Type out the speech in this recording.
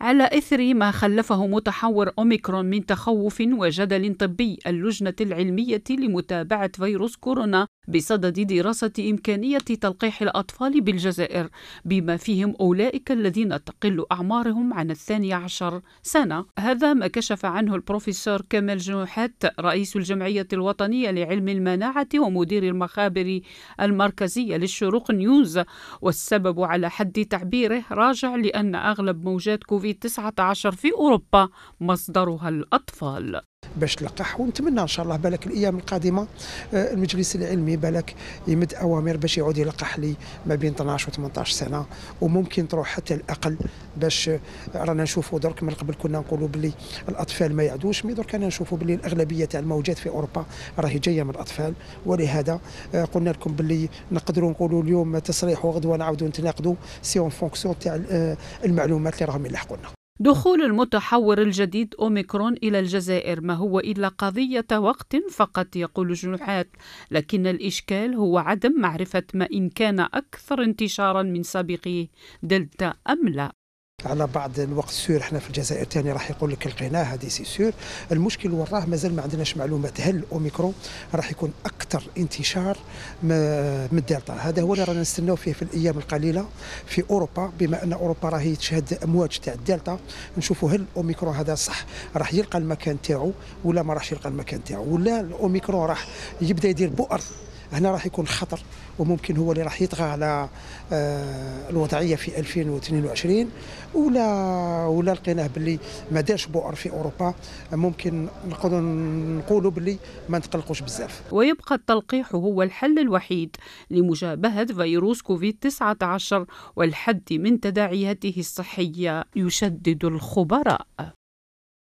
على إثر ما خلفه متحور أوميكرون من تخوف وجدل طبي اللجنة العلمية لمتابعة فيروس كورونا بصدد دراسة إمكانية تلقيح الأطفال بالجزائر بما فيهم أولئك الذين تقل أعمارهم عن الثاني عشر سنة هذا ما كشف عنه البروفيسور كمال جنوحات رئيس الجمعية الوطنية لعلم المناعة ومدير المخابر المركزية للشروق نيوز والسبب على حد تعبيره راجع لأن أغلب موجات كوفيد 19 في أوروبا مصدرها الأطفال باش تلقح ونتمنى ان شاء الله بالك الايام القادمه آه، المجلس العلمي بالك يمد اوامر باش يعود يلقح لي ما بين 12 و 18 سنه وممكن تروح حتى الاقل باش آه، رانا نشوفوا درك من قبل كنا نقولوا باللي الاطفال ما يعدوش مي درك انا نشوفوا باللي الاغلبيه تاع الموجات في اوروبا راهي جايه من الاطفال ولهذا آه، قلنا لكم باللي نقدروا نقولوا اليوم تصريح وغدوه نعاودوا نتناقضوا سي اون فونكسيون تاع المعلومات اللي راهم يلحقونا دخول المتحور الجديد أوميكرون إلى الجزائر ما هو إلا قضية وقت فقط يقول جنحات لكن الإشكال هو عدم معرفة ما إن كان أكثر انتشارا من سابقه دلتا أم لا على بعض الوقت سور احنا في الجزائر تاني راح يقول لك لقيناه هذه سي سور المشكل وراه مازال ما عندناش معلومات هل اوميكرون راح يكون اكثر انتشار من الدلتا هذا هو اللي رانا نستناو فيه في الايام القليله في اوروبا بما ان اوروبا راهي تشهد امواج تاع الدلتا نشوفوا هل اوميكرون هذا صح راح يلقى المكان تاعو ولا ما راحش يلقى المكان تاعو ولا الاوميكرون راح يبدا يدير بؤر هنا راح يكون خطر وممكن هو اللي راح يطغى على آه، الوضعيه في 2022 ولا ولا لقيناه باللي ما دارش بؤر في اوروبا ممكن نقدروا نقولوا باللي ما نتقلقوش بزاف ويبقى التلقيح هو الحل الوحيد لمجابهه فيروس كوفيد 19 والحد من تداعياته الصحيه يشدد الخبراء